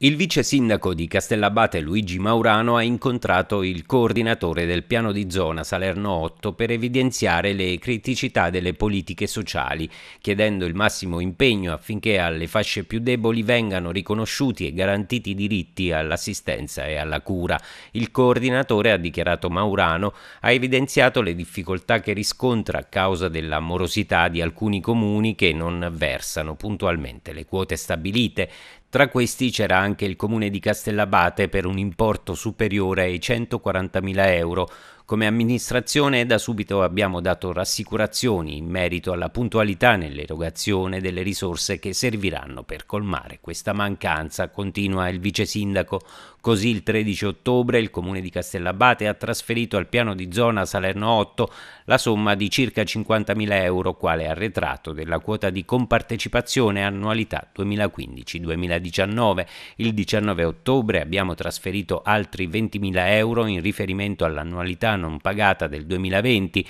Il vice sindaco di Castellabate Luigi Maurano ha incontrato il coordinatore del piano di zona Salerno 8 per evidenziare le criticità delle politiche sociali, chiedendo il massimo impegno affinché alle fasce più deboli vengano riconosciuti e garantiti diritti all'assistenza e alla cura. Il coordinatore, ha dichiarato Maurano, ha evidenziato le difficoltà che riscontra a causa della morosità di alcuni comuni che non versano puntualmente le quote stabilite. Tra questi c'era anche il comune di Castellabate per un importo superiore ai 140.000 euro. Come amministrazione da subito abbiamo dato rassicurazioni in merito alla puntualità nell'erogazione delle risorse che serviranno per colmare questa mancanza, continua il vice sindaco. Così il 13 ottobre il comune di Castellabate ha trasferito al piano di zona Salerno 8 la somma di circa 50.000 euro quale arretrato della quota di compartecipazione annualità 2015-2016. 2019. Il 19 ottobre abbiamo trasferito altri 20.000 euro in riferimento all'annualità non pagata del 2020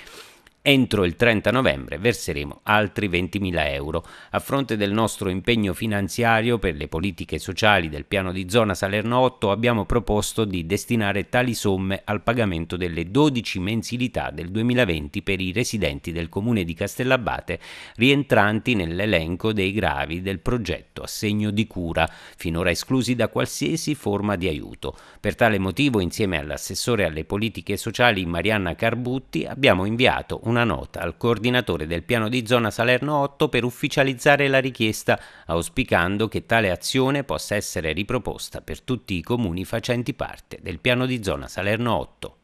Entro il 30 novembre verseremo altri 20.000 euro. A fronte del nostro impegno finanziario per le politiche sociali del piano di zona Salerno 8 abbiamo proposto di destinare tali somme al pagamento delle 12 mensilità del 2020 per i residenti del comune di Castellabate rientranti nell'elenco dei gravi del progetto assegno di cura, finora esclusi da qualsiasi forma di aiuto. Per tale motivo insieme all'assessore alle politiche sociali Marianna Carbutti abbiamo inviato un una nota al coordinatore del piano di zona Salerno 8 per ufficializzare la richiesta, auspicando che tale azione possa essere riproposta per tutti i comuni facenti parte del piano di zona Salerno 8.